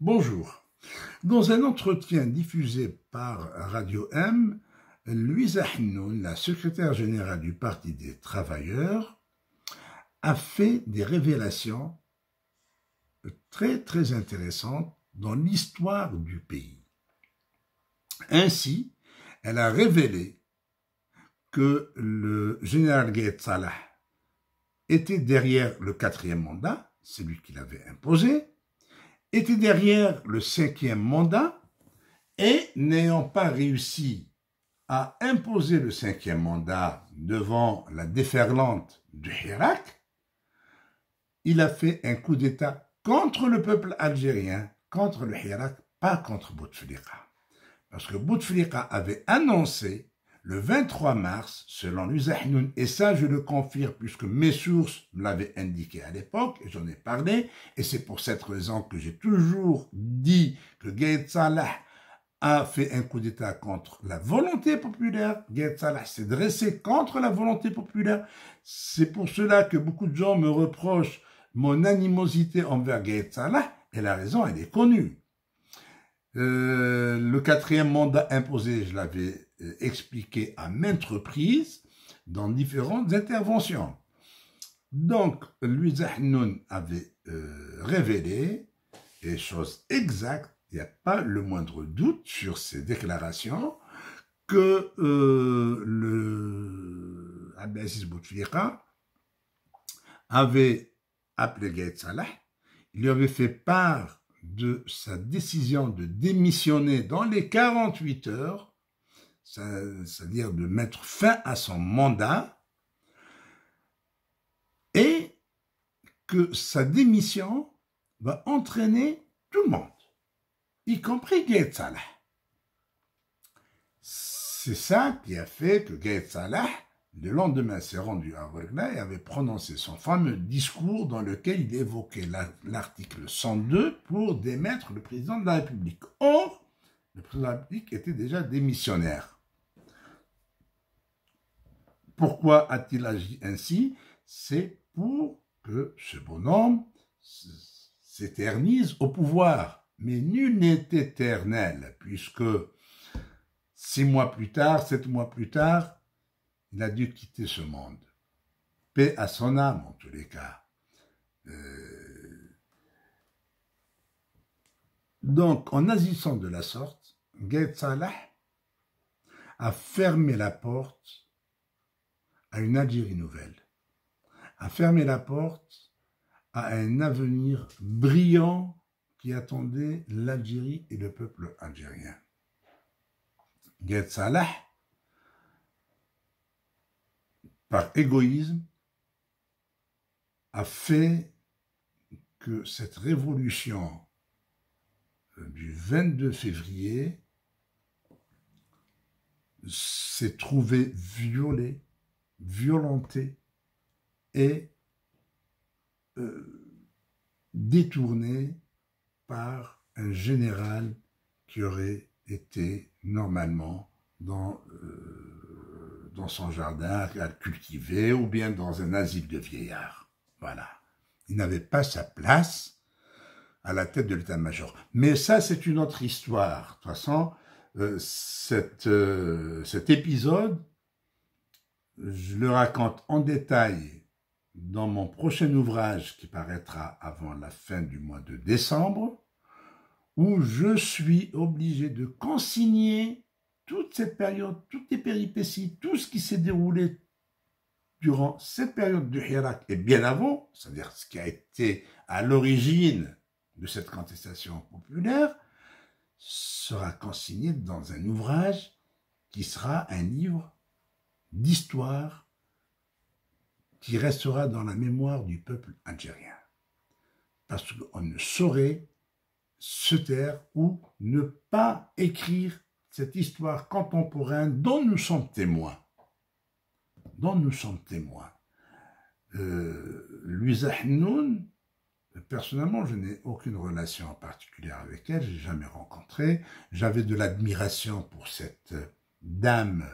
Bonjour. Dans un entretien diffusé par Radio M, Louisa Hinoun, la secrétaire générale du Parti des travailleurs, a fait des révélations très très intéressantes dans l'histoire du pays. Ainsi, elle a révélé que le général Gaye était derrière le quatrième mandat, celui qu'il avait imposé, était derrière le cinquième mandat et n'ayant pas réussi à imposer le cinquième mandat devant la déferlante du Hirak, il a fait un coup d'État contre le peuple algérien, contre le Hirak, pas contre Bouteflika. Parce que Bouteflika avait annoncé le 23 mars, selon l'Uzahnoun, et ça je le confirme puisque mes sources me l'avaient indiqué à l'époque, et j'en ai parlé, et c'est pour cette raison que j'ai toujours dit que Gaïd Salah a fait un coup d'État contre la volonté populaire. Gaïd Salah s'est dressé contre la volonté populaire. C'est pour cela que beaucoup de gens me reprochent mon animosité envers Gaïd Salah, et la raison, elle est connue. Euh, le quatrième mandat imposé, je l'avais euh, expliqué à maintes reprises dans différentes interventions. Donc, Louis Zahnoun avait euh, révélé et choses exactes, il n'y a pas le moindre doute sur ces déclarations, que euh, le Abdelaziz Bouteflika avait appelé Gaït Salah, il lui avait fait part de sa décision de démissionner dans les 48 heures c'est-à-dire de mettre fin à son mandat, et que sa démission va entraîner tout le monde, y compris Gaët Salah. C'est ça qui a fait que Gaët Salah, le lendemain, s'est rendu à Ouagla et avait prononcé son fameux discours dans lequel il évoquait l'article 102 pour démettre le président de la République. Or, le président de la République était déjà démissionnaire. Pourquoi a-t-il agi ainsi C'est pour que ce bonhomme s'éternise au pouvoir. Mais nul n'est éternel, puisque six mois plus tard, sept mois plus tard, il a dû quitter ce monde. Paix à son âme, en tous les cas. Euh, donc, en agissant de la sorte, Gaït Salah a fermé la porte à une Algérie nouvelle, à fermer la porte à un avenir brillant qui attendait l'Algérie et le peuple algérien. Gad Salah, par égoïsme, a fait que cette révolution du 22 février s'est trouvée violée violenté et euh, par un général qui aurait été normalement dans, euh, dans son jardin à cultiver ou bien dans un asile de vieillard. Voilà. Il n'avait pas sa place à la tête de l'état-major. Mais ça, c'est une autre histoire. De toute façon, euh, euh, cet épisode je le raconte en détail dans mon prochain ouvrage qui paraîtra avant la fin du mois de décembre, où je suis obligé de consigner toute cette période, toutes les péripéties, tout ce qui s'est déroulé durant cette période du Hirak et bien avant, c'est-à-dire ce qui a été à l'origine de cette contestation populaire, sera consigné dans un ouvrage qui sera un livre d'histoire qui restera dans la mémoire du peuple algérien. Parce qu'on ne saurait se taire ou ne pas écrire cette histoire contemporaine dont nous sommes témoins. Dont nous sommes témoins. Euh, personnellement, je n'ai aucune relation en particulier avec elle, je l'ai jamais rencontré J'avais de l'admiration pour cette dame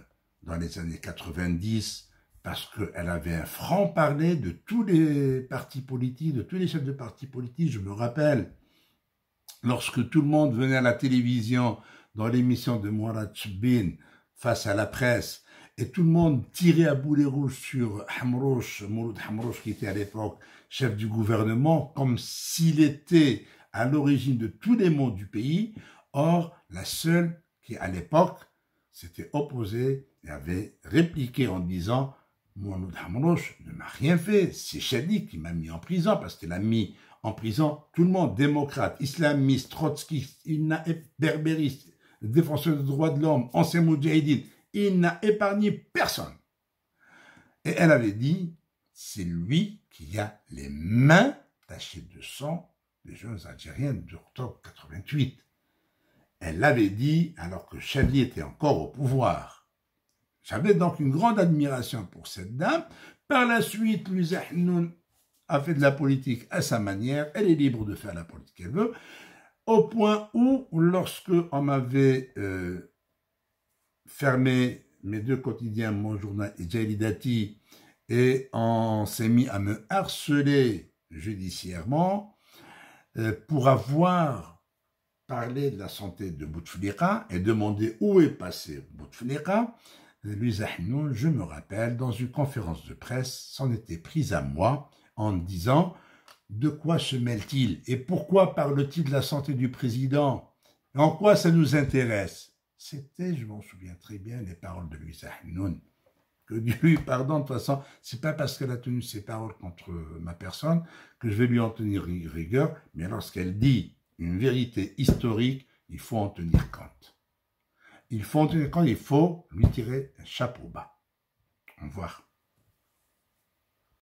dans les années 90 parce qu'elle avait un franc-parler de tous les partis politiques, de tous les chefs de partis politiques. Je me rappelle, lorsque tout le monde venait à la télévision dans l'émission de Mourad bin face à la presse, et tout le monde tirait à boulet rouge sur Hamrouche, qui était à l'époque chef du gouvernement, comme s'il était à l'origine de tous les maux du pays. Or, la seule qui, à l'époque, s'était opposé et avait répliqué en disant Mouanoud Hamroch ne m'a rien fait, c'est Chadi qui m'a mis en prison parce qu'il a mis en prison tout le monde, démocrate, islamiste, trotskiste, berbériste, défenseur des droits de l'homme, ancien moudjahidine, il n'a épargné personne. Et elle avait dit, c'est lui qui a les mains tachées de sang des jeunes Algériens d'octobre 88. Elle l'avait dit alors que Chavy était encore au pouvoir. J'avais donc une grande admiration pour cette dame. Par la suite, Luzahnoun a fait de la politique à sa manière. Elle est libre de faire la politique qu'elle veut. Au point où, lorsque on m'avait euh, fermé mes deux quotidiens, mon journal et Jalidati, et on s'est mis à me harceler judiciairement euh, pour avoir parler de la santé de Bouteflika et demander où est passé Bouteflika, Louis Ahnoun, je me rappelle, dans une conférence de presse, s'en était prise à moi en disant de quoi se mêle-t-il et pourquoi parle-t-il de la santé du président En quoi ça nous intéresse C'était, je m'en souviens très bien, les paroles de Louis Ahnoun. Que Dieu lui pardonne, de toute façon, c'est pas parce qu'elle a tenu ses paroles contre ma personne que je vais lui en tenir rigueur, mais lorsqu'elle dit une vérité historique, il faut en tenir compte. Il faut en tenir compte, il faut lui tirer un chapeau bas. Au revoir.